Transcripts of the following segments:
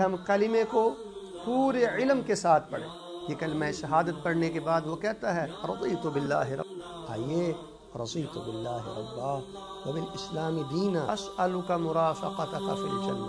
हम कलमे को पूरे इलम के साथ पढ़ें ये कलम शहादत पढ़ने के बाद वो कहता है रसोई तो बिल्ला आइए रसोई तो बिल्ला इस्लामी दीना असअलुका का मुराफा का सुब्हान चलना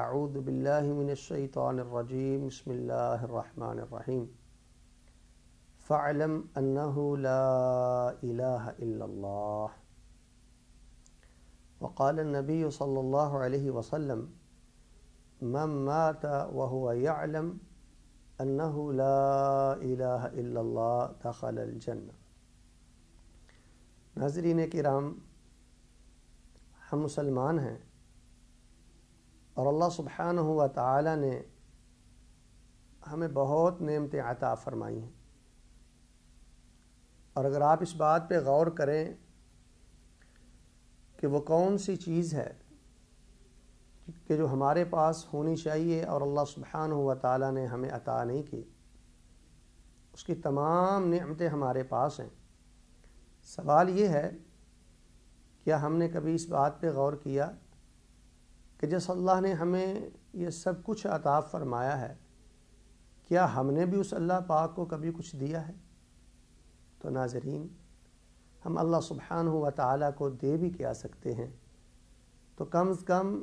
अऊद बिल्लाशैतरजीम बसमीम फ़ालम अल्लाह वक़ाल नबी सल्ला वसम मम मात वहम अल्ला दखलजन नाजरीन कराम हम मुसलमान हैं और अल्लाह सुबहान हुआ ताला ने हमें बहुत नेमतें अता फ़रमाई हैं और अगर आप इस बात पे गौर करें कि वो कौन सी चीज़ है कि जो हमारे पास होनी चाहिए और अल्लाह सुबहान हुआ ताली ने हमें अता नहीं की उसकी तमाम नेमतें हमारे पास हैं सवाल ये है क्या हमने कभी इस बात पे गौर किया कि जिस अल्लाह ने हमें ये सब कुछ अताब फरमाया है क्या हमने भी उस अल्लाह पाक को कभी कुछ दिया है तो नाजरीन हम अल्लाह सुबहान व ताली को दे भी क्या सकते हैं तो कम से कम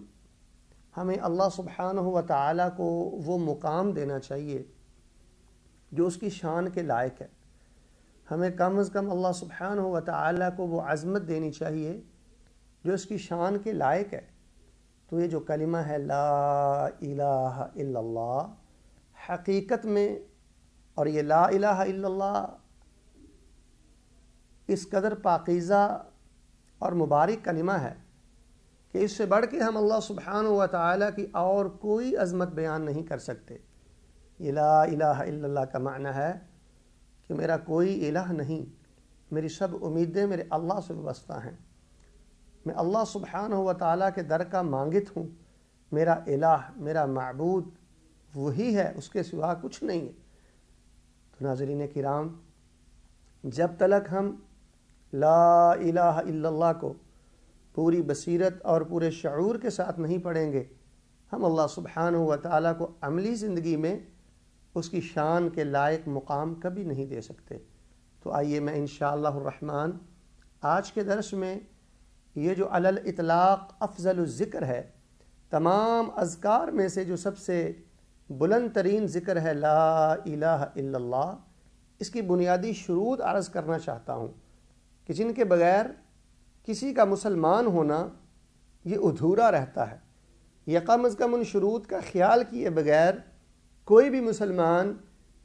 हमें अल्लाह सुबहान व ताली को वो मुकाम देना चाहिए जो उसकी शान के लायक है हमें कम अज़ कम अल्लाह सुबहान व को वो अज़मत देनी चाहिए जो उसकी शान के लायक है तो ये जो कलिमा है ला इलाहा इल्लल्लाह हकीकत में और ये ला इलाहा इल्लल्लाह इस कदर पाकिज़ा और मुबारक कलिमा है कि इससे बढ़ के हम अल्लाह सुबहान व की और कोई अजमत बयान नहीं कर सकते इला इलाह इल्लल्लाह का माना है कि मेरा कोई इलाह नहीं मेरी सब उम्मीदें मेरे अल्लाह से वास्ता हैं मैं अल्लाह सुबहान व ताली के दर का मांगित हूँ मेरा इलाह मेरा मबूद वही है उसके सिवा कुछ नहीं है तो नाजरीन किराम जब तलक हम ला इलाह इल्लल्लाह को पूरी बसीरत और पूरे शूर के साथ नहीं पढ़ेंगे हम अल्लाह सुबहान व ताली को अमली ज़िंदगी में उसकी शान के लायक मुकाम कभी नहीं दे सकते तो आइए मैं इन रहमान आज के दरस में ये जो अलल इतलाक़ अफजल ज़िक्र है तमाम अजकार में से जो सबसे बुलंद तरीन ज़िक्र है ला अला इसकी बुनियादी शुरू अर्ज़ करना चाहता हूँ कि जिनके बगैर किसी का मुसलमान होना ये अधूरा रहता है या कम अज़ कम उन शरूत का ख्याल किए बगैर कोई भी मुसलमान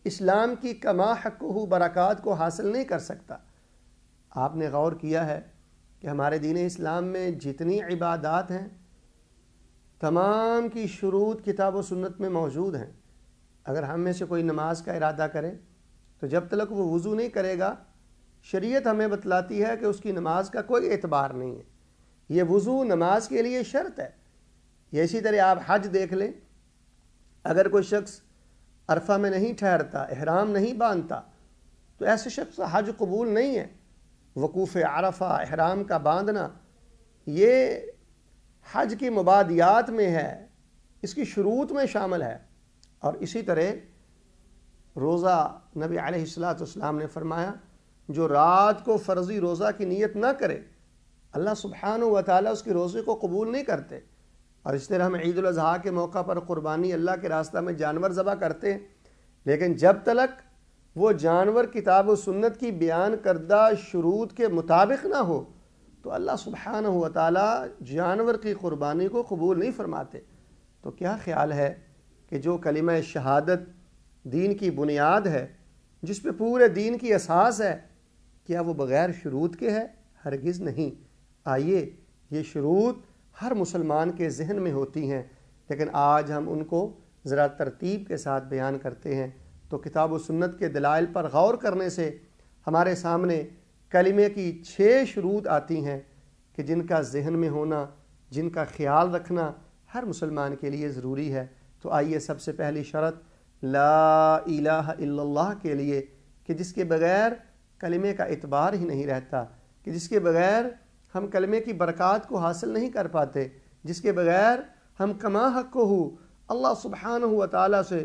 इस्लाम की कमा हक बरक़ात को हासिल नहीं कर सकता आपने गौर किया है कि हमारे दीन इस्लाम में जितनी इबादत हैं तमाम की शुरू किताब व सुन्नत में मौजूद हैं अगर हम में से कोई नमाज का इरादा करे तो जब तक वो वज़ू नहीं करेगा शरीयत हमें बतलाती है कि उसकी नमाज का कोई एतबार नहीं है ये वज़ू नमाज के लिए शर्त है ये इसी तरह आप हज देख लें अगर कोई शख्स अरफा में नहीं ठहरता अहराम नहीं बांधता तो ऐसे शख्स हज कबूल नहीं है वकूफ़ आरफा अहराम का बांधना ये हज की मुबादियात में है इसकी शुरूत में शामिल है और इसी तरह रोज़ा नबी आलतम ने फरमाया जो रात को फ़र्ज़ी रोज़ा की नीयत ना करे अल्लाह सुबहान व ताली उसके रोज़े को कबूल नहीं करते और इस तरह हम ईद के मौका पर क़ुरबानी अल्लाह के रास्ता में जानवर ज़बह करते हैं लेकिन जब तलक वो जानवर किताब व सुन्नत की बयान करदा शरूत के मुताबिक ना हो तो अल्लाह सुबहान हुआ जानवर की क़ुरबानी को कबूल नहीं फरमाते तो क्या ख्याल है कि जो कलम शहादत दीन की बुनियाद है जिस पे पूरे दीन की असास है क्या वो बग़ैर शरूत के है हरगिज़ नहीं आइए ये शरूत हर मुसलमान के जहन में होती हैं लेकिन आज हम उनको ज़रा तरतीब के साथ बयान करते हैं तो किताब सुन्नत के दलाइल पर गौर करने से हमारे सामने कलमे की छः शरूत आती हैं कि जिनका जहन में होना जिनका ख्याल रखना हर मुसलमान के लिए ज़रूरी है तो आइए सबसे पहली शरत ला इलाह इल्लल्लाह के लिए कि जिसके बगैर कलमे का इतबार ही नहीं रहता कि जिसके बगैर हम कलमे की बरक़ात को हासिल नहीं कर पाते जिसके बगैर हम कमा हक को हूँ अल्लाह सुबहान हुआ ताली से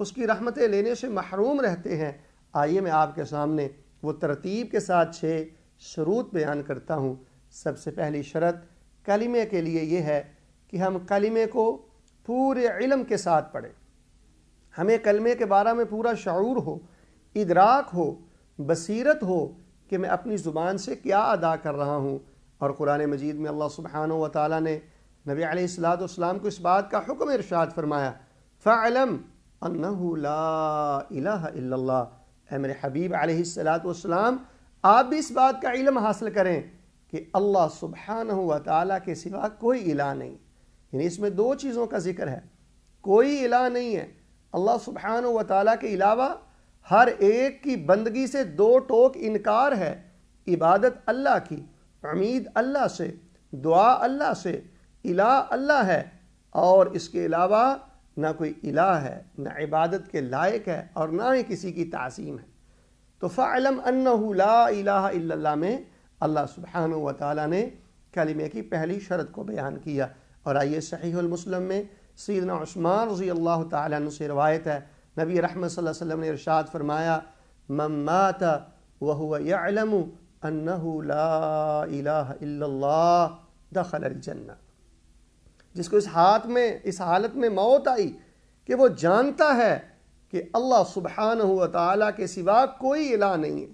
उसकी रहमतें लेने से महरूम रहते हैं आइए मैं आपके सामने वो तरतीब के साथ छः शरूत बयान करता हूँ सबसे पहली शरत कलीमे के लिए ये है कि हम कलीमे को पूरे इलम के साथ पढ़ें हमें कलमे के बारे में पूरा शूर हो इदराक हो बसीरत हो कि मैं अपनी ज़ुबान से क्या अदा कर रहा हूँ और कुरान मजीद में अल्लाह सुबहान व ताली ने नबी आलाम को इस बात का हुक्म इरशाद फरमाया फ़ालम अन्ना मेरे हबीब आसलातम आप भी इस बात का इलम हासिल करें कि अल्लाह सुबहान व के सिवा कोई इला नहीं यानी इसमें दो चीज़ों का जिक्र है कोई इला नहीं है अल्लाह सुबहान व ताली के अलावा हर एक की बंदगी से दो टोक इनकार है इबादत अल्लाह की उम्मीद अल्लाह से दुआ अल्लाह से इला अल्लाह है और इसके अलावा ना कोई इला है ना इबादत के लायक है और ना ही किसी की तासीम है तो फ़ालम अल्ला में अल्लाह सुबहान व ताली ने कलमे की पहली शरत को बयान किया और आइए सहीमसलम में सीदना उस्मान रजी अल्लाह तु से रवायत है नबी रहमत वसल्लम ने इरशाद फरमाया ममात वहुआ अलम अन्ना ला इला दखल जन्ना जिसको इस हाथ में इस हालत में मौत आई कि वो जानता है कि अल्लाह सुबहान ताली के सिवा कोई इला नहीं है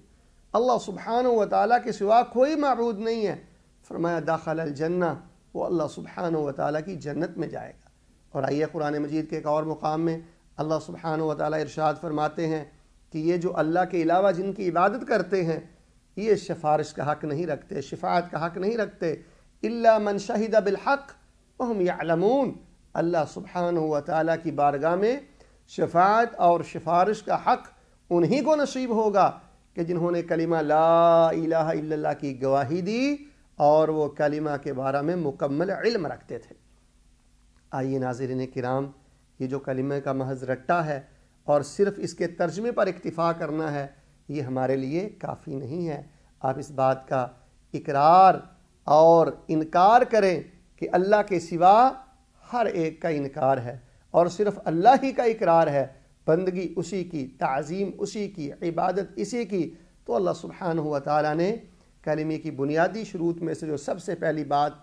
अल्लाह सुबहान ताली के सिवा कोई मबूद नहीं है फरमाया दाखिल अलजन्ना वो अल्लाह सुबहान ताली की जन्नत में जाएगा और आइए कुरान मजीद के एक और मुकाम में अल्लाह सुबहान ताली इरशाद फरमाते हैं कि ये जो अल्लाह के अलावा जिनकी इबादत करते हैं ये सिफारिश का हक़ नहीं रखते शिफात का हक़ नहीं रखते इल्ला मन शहिदा बिलहक़ वहम यालमून अल्लाह सुबहान व की बारगाह में शफात और सिफारिश का हक़ उन्हीं को नसीब होगा कि जिन्होंने कलिमा ला इलाहा इल्लल्लाह की गवाही दी और वो कलिमा के बारे में मुकम्मल इल्म रखते थे आइए नाजरन कराम ये जो कलिमे का महज रट्टा है और सिर्फ इसके तर्जमे पर इक्तफ़ा करना है ये हमारे लिए काफ़ी नहीं है आप इस बात का इकरार और इनकार करें कि अल्लाह के सिवा हर एक का इनकार है और सिर्फ अल्लाह ही का इकरार है बंदगी उसी की तज़ीम उसी की इबादत इसी की तो अल्लाह सुबहान ताली ने कलमे की बुनियादी शुरूत में से जो सबसे पहली बात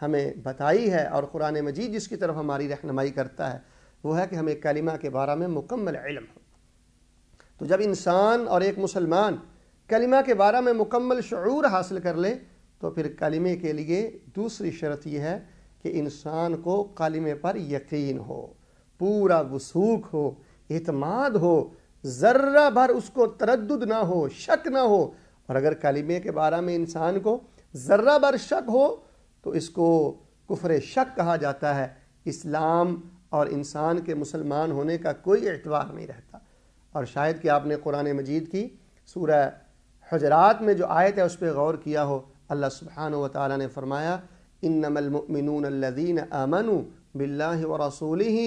हमें बताई है और क़ुरान मजीद जिसकी तरफ हमारी रहनमाई करता है वो है कि हमें कलिमा के बारे में मुकम्मल इलम हो तो जब इंसान और एक मुसलमान कलिमा के बारे में मुकम्मल शुरू हासिल कर ले तो फिर कलमे के लिए दूसरी शर्त यह है कि इंसान को कलमे पर यकीन हो पूरा वसूख हो अतमाद हो ज़र्रा भर उसको तरद ना हो शक ना हो और अगर कलमे के बारे में इंसान को ज़र्रा भर शक हो तो इसको कुफर शक कहा जाता है इस्लाम और इंसान के मुसलमान होने का कोई एतवार नहीं रहता और शायद कि आपने कुरान मजीद की सूरह हजरात में जो आयत है उस पर गौर किया हो अल्लाह सुबहान व ताली ने फरमाया इन नमलमिन लदीन आमनु बिल्ला व रसूल ही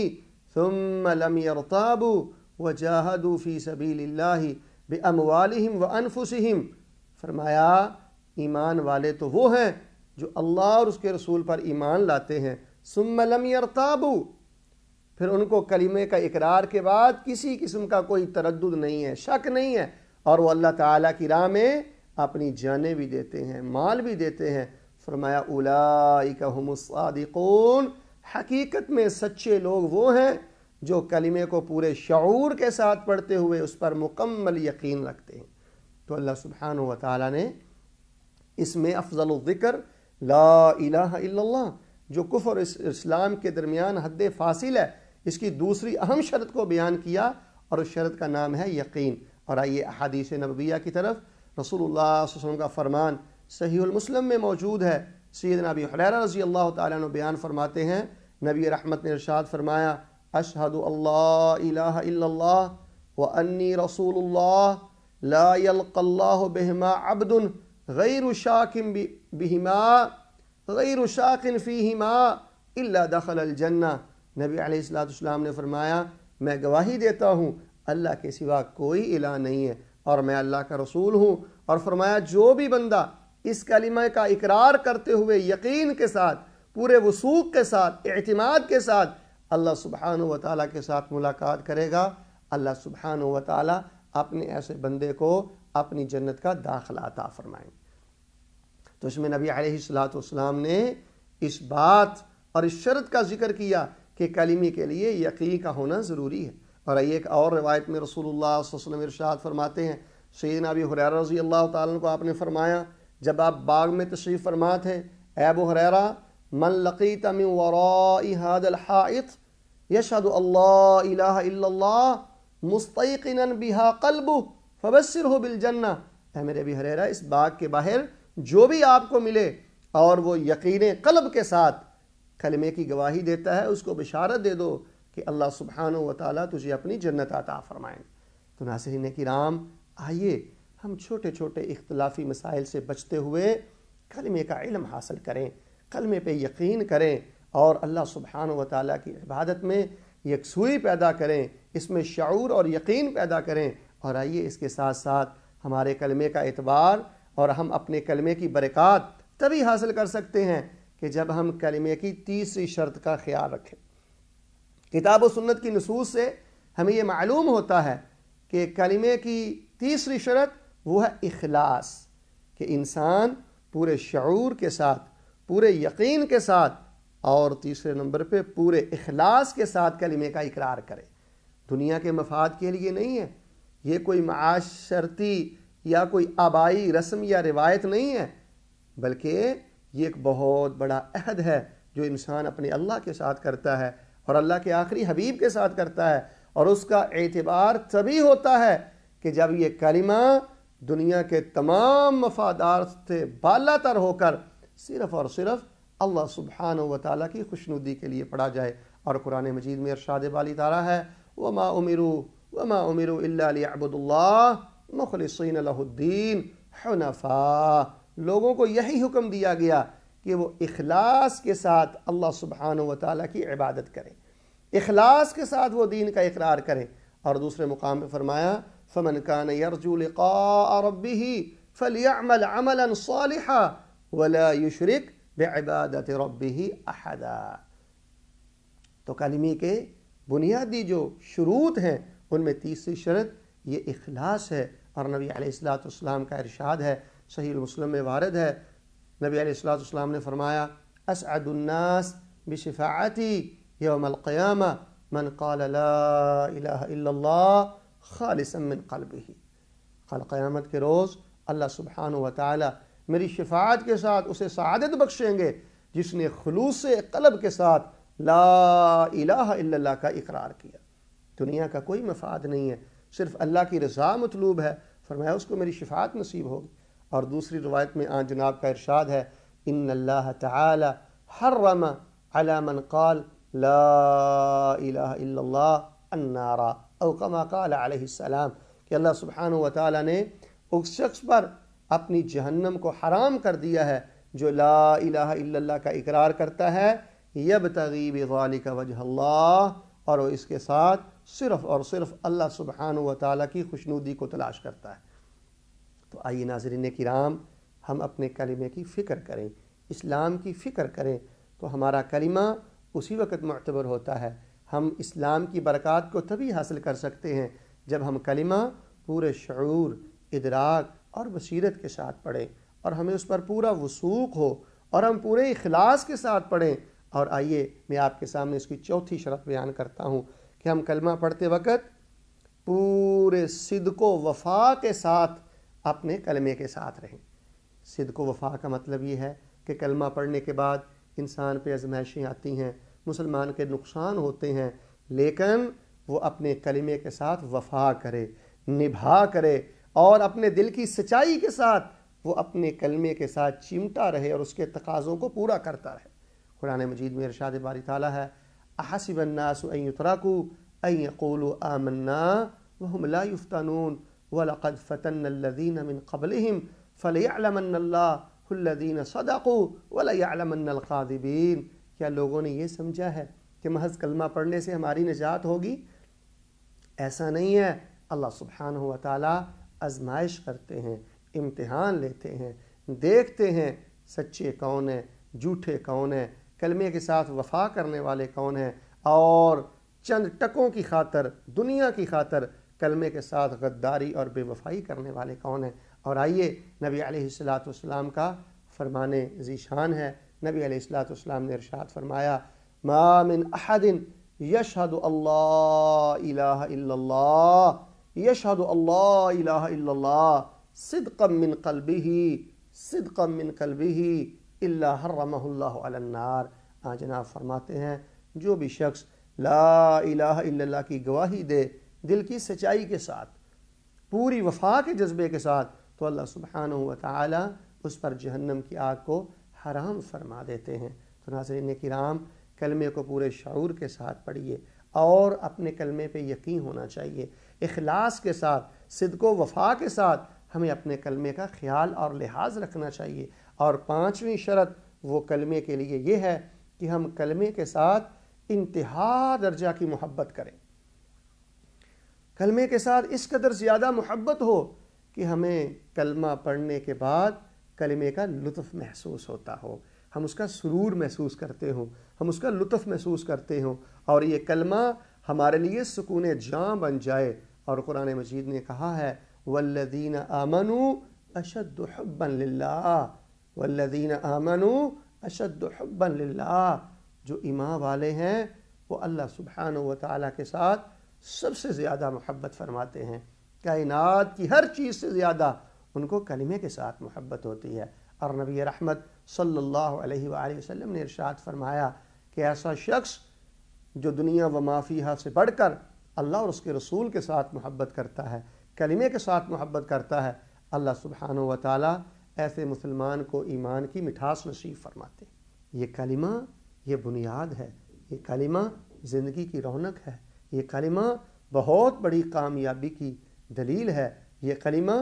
फ़ुम यरताबू व जाहदू फ़ी सबील्ला बमवालम व अनफुसम फरमाया ईमान वाले तो वो हैं जो अल्लाह और उसके रसूल पर ईमान लाते हैं सुम यरताबू फिर उनको कलीमे का इकरार के बाद किसी किस्म का कोई तरद नहीं है शक नहीं है और वो अल्लाह ताला की राह में अपनी जाने भी देते हैं माल भी देते हैं फरमाया उलाई उलाइका हमसादिकून हकीकत में सच्चे लोग वो हैं जो कलमे को पूरे शूर के साथ पढ़ते हुए उस पर मुकम्मल यकीन रखते हैं तो अल्लाह सुबहान व ने इसमें अफजल ज़िक्र ला जो कुफ़ और इस्लाम के दरमियान हद फासिल है इसकी दूसरी अहम शरत को बयान किया और उस शरत का नाम है यकीन और आइए अहादीस नबविया की तरफ रसूल का फरमान सही मुस्लिम में मौजूद है सैद नबी हर रजी अल्लाह तु बयान फरमाते हैं नबी रहमत ने इरशाद फरमाया अशहद अल्लाह व अन्नी रसूल बहमा अब्दुल गैर शाकिम बिहिमा गैर शाकिन फ़ीहिमा अल्ला दखल अलजन्ना नबी आलाम ने फरमाया मैं गवाही देता हूँ अल्लाह के सिवा कोई इला नहीं है और मैं अल्लाह का रसूल हूँ और फरमाया जो भी बंदा इस कलिमा का इकरार करते हुए यकीन के साथ पूरे वसूख के साथ एतमाद के साथ अल्लाह सुबहान व ताली के साथ मुलाकात करेगा अल्लाह सुबहान व अपने ऐसे बंदे को अपनी जन्नत का दाखला अता फरमाएँ तो इसमें नबी आलाम ने इस बात और इस शर्त का जिक्र किया कि कलीमी के लिए यकीन का होना ज़रूरी है और आइए एक और रवायत में रसूल वसलम इर्शाद फरमाते हैं शहीद नबी हुर रजी अल्लाह तुम को आपने फरमाया जब आप बाग में तशरीफ़ फरमा थे ऐब हुरैरा मन लकी तम वराइत यशद अल्लाह मुस्तकिन बिहा कल्ब फबसर हो बिलजन्ना मेरे अबी हरेरा इस बाग के बाहर जो भी आपको मिले और वो यकीन कलब के साथ कलमे की गवाही देता है उसको बिशारत दे दो कि अल्लाह सुबहान व तुझे अपनी जन्नत आता फ़रमाएंगे तो ने कि राम आइए हम छोटे छोटे इख्तलाफी मसाइल से बचते हुए कलमे का इलम हासिल करें कलमे पर यकीन करें और अल्लाह सुबहान व की इबादत में यकसुई पैदा करें इसमें शूर और यकीन पैदा करें और आइए इसके साथ साथ हमारे कलमे का एतबार और हम अपने कलमे की बरक़ात तभी हासिल कर सकते हैं कि जब हम कलमे की तीसरी शर्त का ख्याल रखें किताब व सुन्नत की नसूस से हमें ये मालूम होता है कि कलमे की तीसरी शरत वो है इखलास कि इंसान पूरे शूर के साथ पूरे यकीन के साथ और तीसरे नंबर पे पूरे इखलास के साथ कलमे का इकरार करे दुनिया के मफाद के लिए नहीं है ये कोई माशरती या कोई आबाई रस्म या रिवायत नहीं है बल्कि ये एक बहुत बड़ा अहद है जो इंसान अपने अल्लाह के साथ करता है और अल्लाह के आखिरी हबीब के साथ करता है और उसका एतबार तभी होता है कि जब ये कलिमा दुनिया के तमाम मफादार से बाला तर होकर सिर्फ और सिर्फ अल्लाह सुबहान व ताली की खुशनुदी के लिए पढ़ा जाए और कुरान मजीद में इरशाद बाली तारा है व मा उमिरु व माँ उमिरू अबुदुल्ला मुखलसिन लहुद्दीन हनफ़ा लोगों को यही हुक्म दिया गया कि वो इखलास के साथ अल्लाह सुबहान व की इबादत करें इखलास के साथ वो दीन का इकरार करें और दूसरे मुकाम पर फरमाया फ़मन कान यरजुलका रबी ही फलियामल सालिहा वला युशरिक बेबादत रबी अहदा तो कलमी के बुनियादी जो शुरूत हैं उनमें तीसरी शरत ये इखलास है और नबी अलैहिस्सलाम का इरशाद है सही मुस्लिम में वारद है नबी अलैहिस्सलाम ने फरमाया असअदुन्नास बशिफ़ाती यौमलक़याम मन काल्ला खालिसमिन कल्ब ही कल क़यामत के रोज़ अल्लाह सुबहान व ताली मेरी शिफात के साथ उसे सआदत बख्शेंगे जिसने खलूस कलब के साथ ला इला का इकरार किया दुनिया का कोई मफाद नहीं है सिर्फ अल्लाह की रजा मतलूब है फरमाया उसको मेरी शिफात नसीब होगी और दूसरी रवायत में आ हाँ जनाब का इरशाद है इन अल्लाह ताला हर्रम अलामन काल ला अन्नारा अवकमा कि अल्लाह सुबहान व ने उस शख्स पर अपनी जहन्नम को हराम कर दिया है जो ला इला का इकरार करता है यब तगीब वालिक वजह और इसके साथ सिर्फ़ और सिर्फ़ अल्लाह सुबहान व ताली की खुशनुदी को तलाश करता है आइए नाजरन किराम हम अपने कलमे की फ़िक्र करें इस्लाम की फ़िक्र करें तो हमारा कलिमा उसी वक़्त मतबर होता है हम इस्लाम की बरक़ात को तभी हासिल कर सकते हैं जब हम कलिमा पूरे शूर इदराक और बसीरत के साथ पढ़ें और हमें उस पर पूरा वसूख हो और हम पूरे अखलास के साथ पढ़ें और आइए मैं आपके सामने इसकी चौथी शरत बयान करता हूँ कि हम कलमा पढ़ते वक़्त पूरे सिद को वफा के साथ अपने कलमे के साथ रहें सिद को वफा का मतलब ये है कि कलमा पढ़ने के बाद इंसान पर आजमाइशें आती हैं मुसलमान के नुकसान होते हैं लेकिन वो अपने कलमे के साथ वफा करे निभा करे और अपने दिल की सच्चाई के साथ वो अपने कलमे के साथ चिमटा रहे और उसके तकाज़ों को पूरा करता रहे कुरान मजीद में इरशाद बारी ताली है अहसबन्नासतराकू अयकूल आमन्ना वहमला युफ्तानून वलक़द फ़तन मिन कबलहम फ़लमल्लादीन सदाक़ू वलमक़ादिबीन क्या लोगों ने ये समझा है कि महज कलमा पढ़ने से हमारी निजात होगी ऐसा नहीं है अल्लाह सुबहान व आजमाइश करते हैं इम्तहान लेते हैं देखते हैं सच्चे कौन हैं झूठे कौन हैं कलमे के साथ वफा करने वाले कौन हैं और चंद टकों की खातर दुनिया की खातर कलमे के साथ गद्दारी और बेवफाई करने वाले कौन हैं और आइए नबी अलैहिस्सलाम का फरमान ज़ीशान है नबी अलैहिस्सलाम ने इरशाद फरमाया मामिन अहदिन यशहद अल्लाह यशहद अल्लाह सिदकम मिन कलबी ही सिदकम मिन कलबी ही अल्लाहर हाँ जनाब फरमाते हैं जो भी शख्स ला इला इल्लल्लाह की गवाही दे दिल की सच्चाई के साथ पूरी वफा के जज्बे के साथ तो अल्लाह सुबहान ताली उस पर जहन्नम की आग को हराम फरमा देते हैं तो नाजरीन कराम कलमे को पूरे शूर के साथ पढ़िए और अपने कलमे पे यकीन होना चाहिए इखलास के साथ सिद्को वफा के साथ हमें अपने कलमे का ख्याल और लिहाज रखना चाहिए और पाँचवीं शरत वो कलमे के लिए ये है कि हम कलमे के साथ इंतहा दर्जा की मोहब्बत करें कलमे के साथ इस कदर ज़्यादा मोहब्बत हो कि हमें कलमा पढ़ने के बाद कलमे का लुत्फ़ महसूस होता हो हम उसका सुरूर महसूस करते हों हम उसका लुत्फ़ महसूस करते हों और ये कलमा हमारे लिए सुकून जाम बन जाए और कुरान मजीद ने कहा है वल्लदीन आमनु अशद हब्बन लाला वल्लदीन आमनु अशद हब्बन लाला जो ईमान वाले हैं वो अल्लाह सुबहान व ताली के साथ सबसे ज़्यादा मोहब्बत फरमाते हैं कायनात की हर चीज़ से ज़्यादा उनको कलमे के साथ मोहब्बत होती है और नबी रहमत सल्लल्लाहु अलैहि वसल्लम ने इरशाद फरमाया कि ऐसा शख्स जो दुनिया व माफिया से बढ़कर अल्लाह और उसके रसूल के साथ मोहब्बत करता है कलमे के साथ मोहब्बत करता है अल्लाह सुबहान व ताली ऐसे मुसलमान को ईमान की मिठास नसीब फरमाते ये कलिमा ये बुनियाद है ये कलिमा ज़िंदगी की रौनक है ये कलिमा बहुत बड़ी कामयाबी की दलील है ये कलिमा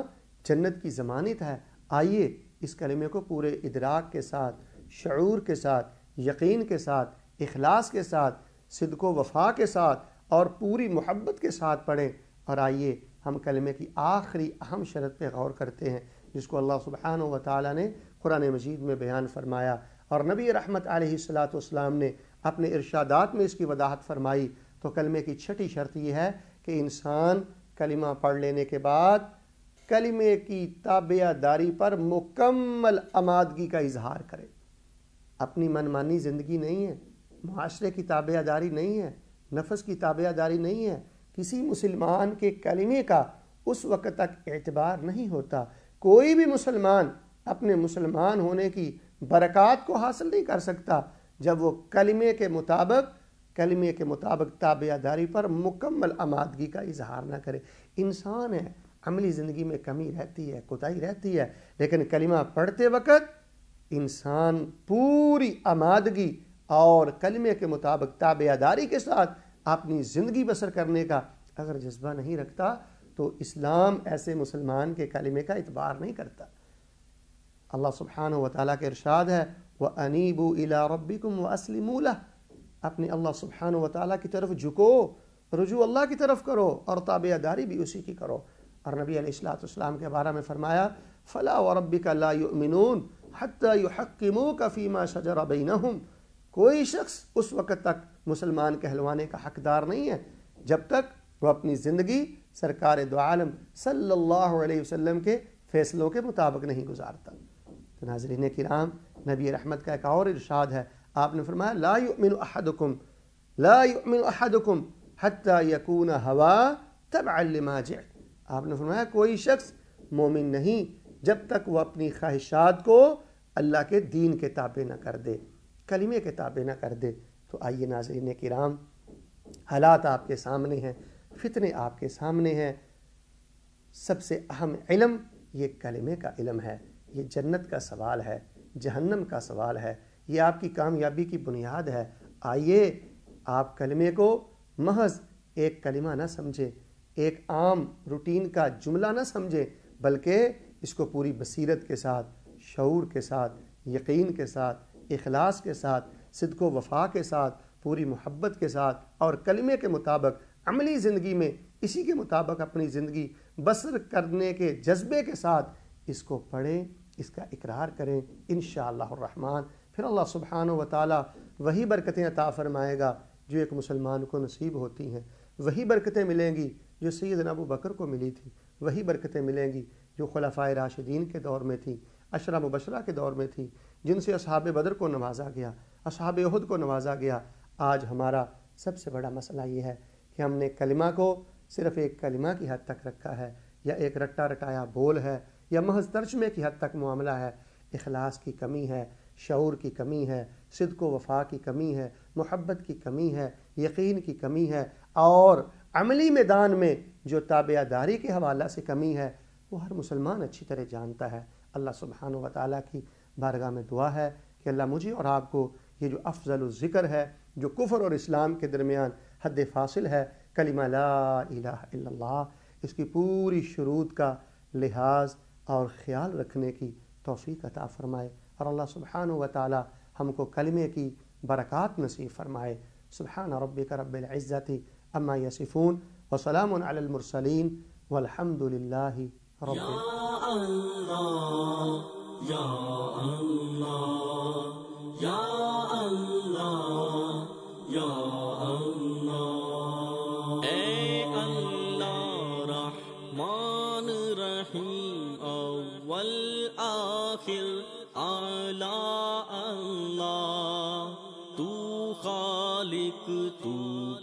जन्नत की ज़मानत है आइए इस कलिमे को पूरे इदराक के साथ शुरू के साथ यकीन के साथ अखलास के साथ सिद्क वफा के साथ और पूरी मोहब्बत के साथ पढ़ें और आइए हम कलमे की आखिरी अहम शरत पर गौर करते हैं जिसको अल्लाह सुबहान व ताली ने कुरान मजीद में बयान फरमाया और नबी रहमत आलाम ने अपने इर्शादात में इसकी वजाहत फरमाई तो कलमे की छठी शर्त यह है कि इंसान कलिमा पढ़ लेने के बाद कलमे की ताबेदारी पर मुकम्मल आमादगी का इजहार करे अपनी मनमानी ज़िंदगी नहीं है माशरे की ताबेदारी नहीं है नफस की ताबेदारी नहीं है किसी मुसलमान के कलमे का उस वक्त तक एतबार नहीं होता कोई भी मुसलमान अपने मुसलमान होने की बरक़ात को हासिल नहीं कर सकता जब वो कलमे के मुताबिक कलमे के मुताबिक ताबेदारी पर मुकम्मल आमादगी का इजहार ना करे इंसान है अमली ज़िंदगी में कमी रहती है कोताही रहती है लेकिन कलिमा पढ़ते वक्त इंसान पूरी आमादगी और कलमे के मुताबिक ताबेदारी के साथ अपनी ज़िंदगी बसर करने का अगर जज्बा नहीं रखता तो इस्लाम ऐसे मुसलमान के कलमे का इतबार नहीं करता अल्लाह सुबहान व ताली के इरशाद है व अनीबू इला रबिकुम व असलिमूला अपने अल्लाह सुबहान व ताली की तरफ झुको रुजू अल्लाह की तरफ करो और ताबेदारी भी उसी की करो और नबी अलैहिस्सलाम के बारे में फरमाया फ़ला व रबी का लामिन हत्यामो का फ़ीमा शजरा कोई शख्स उस वक़्त तक मुसलमान कहलवाने का हकदार नहीं है जब तक वह अपनी ज़िंदगी सरकार दो आलम सल्लल्लाहु अलैहि वसल्लम के फ़ैसलों के मुताबिक नहीं गुजारता तो नाजरीन कराम नबी रहमत का एक और इरशाद है आपने फरमाया ला युमिन अहदकुम ला युमिन अहदकुम हत्ता यकून हवा तब अल्लमा आपने फरमाया कोई शख्स मोमिन नहीं जब तक वह अपनी ख्वाहिशात को अल्लाह के दीन के ताबे ना कर दे कलमे के ताबे ना कर दे तो आइए नाजरीन किराम हालात आपके सामने हैं फितने आपके सामने हैं सबसे अहम इलम ये कलमे का इलम है ये जन्नत का सवाल है जहन्नम का सवाल है ये आपकी कामयाबी की बुनियाद है आइए आप कलमे को महज एक कलिमा ना समझें एक आम रूटीन का जुमला ना समझें बल्कि इसको पूरी बसीरत के साथ शूर के साथ यकीन के साथ इखलास के साथ सिद्क वफा के साथ पूरी मोहब्बत के साथ और कलमे के मुताबिक अमली ज़िंदगी में इसी के मुताबिक अपनी ज़िंदगी बसर करने के जज्बे के साथ इसको पढ़ें इसका इकरार करें इन रहमान फिर अल्लाह सुबहान व ताली वही बरकतें अता फ़रमाएगा जो एक मुसलमान को नसीब होती हैं वही बरकतें मिलेंगी जो सैद नबू बकर को मिली थी वही बरकतें मिलेंगी जो खलफा राशिदीन के दौर में थी अशरा मुबशरा के दौर में थी जिनसे असहाब बदर को नवाजा गया असहाब उहद को नवाजा गया आज हमारा सबसे बड़ा मसला ये है कि हमने कलिमा को सिर्फ़ एक कलिमा की हद तक रखा है या एक रट्टा रटाया बोल है या महज तर्जमे की हद तक मामला है अखलास की कमी है शूर की कमी है सिद को वफा की कमी है मोहब्बत की कमी है यकीन की कमी है और अमली मैदान में जो ताबेदारी के हवाला से कमी है वो हर मुसलमान अच्छी तरह जानता है अल्लाह सुबहान व ताली की बारगाह में दुआ है कि अल्लाह मुझे और आपको ये जो अफजल ज़िक्र है जो कुफर और इस्लाम के दरमियान हद फासिल है कलिमा ला इला इसकी पूरी शरूत का लिहाज और ख्याल रखने की तोफ़ी अता फ़रमाए और अल्लाह सुबहान व ताली हमको कलमे की बरक़ात नसीब फ़रमाए सुबहान रबिक रब्ज़ती अम्मा यसिफ़ून वसलामसलिन वलहमदिल्ला रब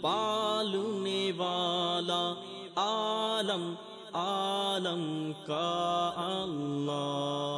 पालने वाला आलम आलम का अल्लाह